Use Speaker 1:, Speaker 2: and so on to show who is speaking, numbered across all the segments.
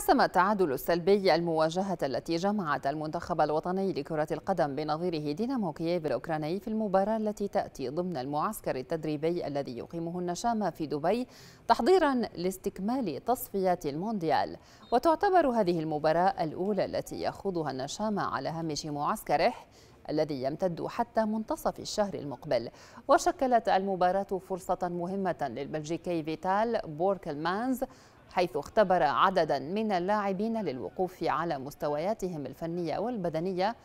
Speaker 1: حسم التعادل السلبي المواجهة التي جمعت المنتخب الوطني لكرة القدم بنظيره دينامو كييف الأوكراني في المباراة التي تأتي ضمن المعسكر التدريبي الذي يقيمه النشامة في دبي تحضيرا لاستكمال تصفيات المونديال وتعتبر هذه المباراة الأولى التي يخوضها النشامة على هامش معسكره الذي يمتد حتى منتصف الشهر المقبل وشكلت المباراة فرصة مهمة للبلجيكي فيتال بوركلمانز حيث اختبر عددا من اللاعبين للوقوف على مستوياتهم الفنية والبدنية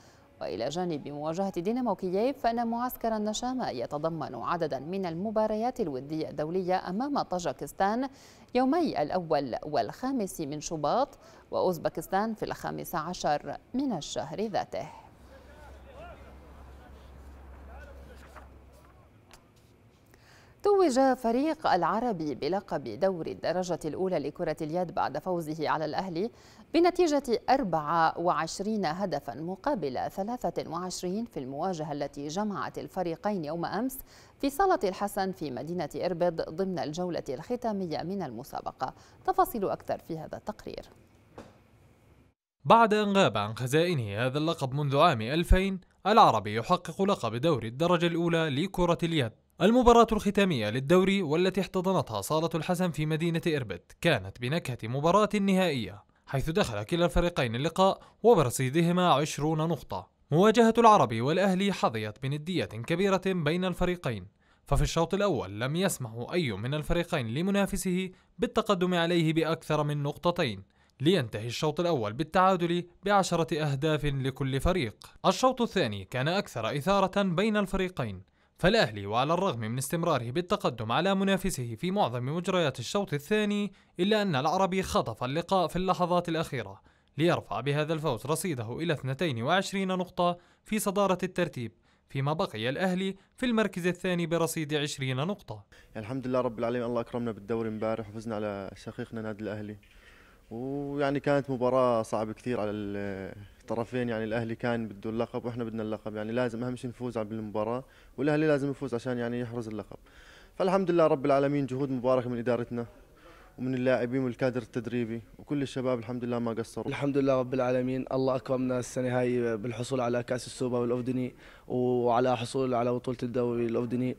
Speaker 1: وإلى جانب مواجهة دينامو كييف فإن معسكر النشامة يتضمن عددا من المباريات الودية الدولية أمام طاجكستان يومي الأول والخامس من شباط وأوزبكستان في الخامس عشر من الشهر ذاته توج فريق العربي بلقب دوري الدرجة الأولى لكرة اليد بعد فوزه على الأهلي بنتيجة 24 هدفا مقابل 23 في المواجهة التي جمعت الفريقين يوم أمس في صالة الحسن في مدينة إربد ضمن الجولة الختامية من المسابقة تفاصيل أكثر في هذا التقرير
Speaker 2: بعد أن غاب عن خزائنه هذا اللقب منذ عام 2000 العربي يحقق لقب دوري الدرجة الأولى لكرة اليد المباراة الختامية للدوري والتي احتضنتها صالة الحسن في مدينة إربد كانت بنكهة مباراة نهائية حيث دخل كلا الفريقين اللقاء وبرصيدهما عشرون نقطة مواجهة العربي والأهلي حظيت بندية كبيرة بين الفريقين ففي الشوط الأول لم يسمح أي من الفريقين لمنافسه بالتقدم عليه بأكثر من نقطتين لينتهي الشوط الأول بالتعادل بعشرة أهداف لكل فريق الشوط الثاني كان أكثر إثارة بين الفريقين فالأهلي وعلى الرغم من استمراره بالتقدم على منافسه في معظم مجريات الشوط الثاني إلا أن العربي خطف اللقاء في اللحظات الأخيرة ليرفع بهذا الفوز رصيده إلى 22 نقطة في صدارة الترتيب فيما بقي الأهلي في المركز الثاني برصيد 20 نقطة
Speaker 1: يعني الحمد لله رب العالمين الله أكرمنا بالدوري امبارح وفزنا على شقيقنا نادي الأهلي ويعني كانت مباراة صعبة كثير على الطرفين يعني الاهلي كان بده اللقب واحنا بدنا اللقب يعني لازم اهم شيء نفوز على المباراه والاهلي لازم يفوز عشان يعني يحرز اللقب فالحمد لله رب العالمين جهود مباركه من ادارتنا ومن اللاعبين والكادر التدريبي وكل الشباب الحمد لله ما قصروا الحمد لله رب العالمين الله اكرمنا السنه هاي بالحصول على كاس السوبر الاردني وعلى حصول على بطوله الدوري الاردني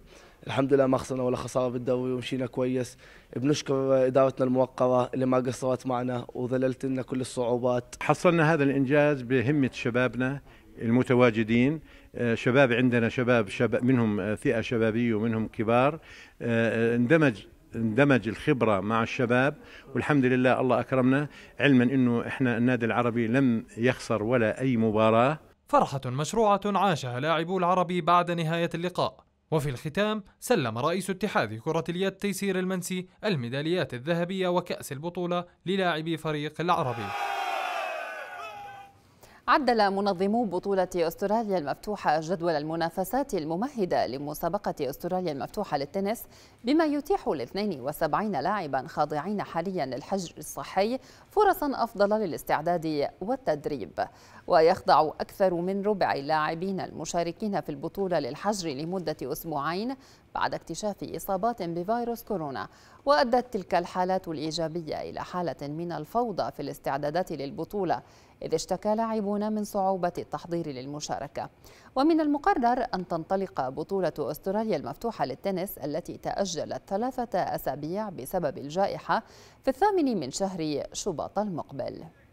Speaker 1: الحمد لله ما خسرنا ولا خساره بالدوري ومشينا كويس بنشكر ادارتنا الموقره اللي ما قصرت معنا وذللت لنا كل الصعوبات حصلنا هذا الانجاز بهمه شبابنا المتواجدين آه، شباب عندنا شباب, شباب منهم آه، فئه شبابيه ومنهم كبار آه، اندمج اندمج الخبره مع الشباب والحمد لله الله اكرمنا علما انه احنا النادي العربي لم يخسر ولا اي مباراه
Speaker 2: فرحه مشروعه عاشها لاعبو العربي بعد نهايه اللقاء وفي الختام سلم رئيس اتحاد كرة اليد تيسير المنسي الميداليات الذهبية وكأس البطولة للاعبي فريق العربي
Speaker 1: عدل منظمو بطولة أستراليا المفتوحة جدول المنافسات الممهدة لمسابقة أستراليا المفتوحة للتنس بما يتيح ل 72 لاعبا خاضعين حاليا للحجر الصحي فرصا أفضل للاستعداد والتدريب ويخضع أكثر من ربع اللاعبين المشاركين في البطولة للحجر لمدة أسبوعين بعد اكتشاف إصابات بفيروس كورونا وأدت تلك الحالات الإيجابية إلى حالة من الفوضى في الاستعدادات للبطولة إذ اشتكى لاعبون من صعوبة التحضير للمشاركة ومن المقرر أن تنطلق بطولة أستراليا المفتوحة للتنس التي تأجلت ثلاثة أسابيع بسبب الجائحة في الثامن من شهر شباط المقبل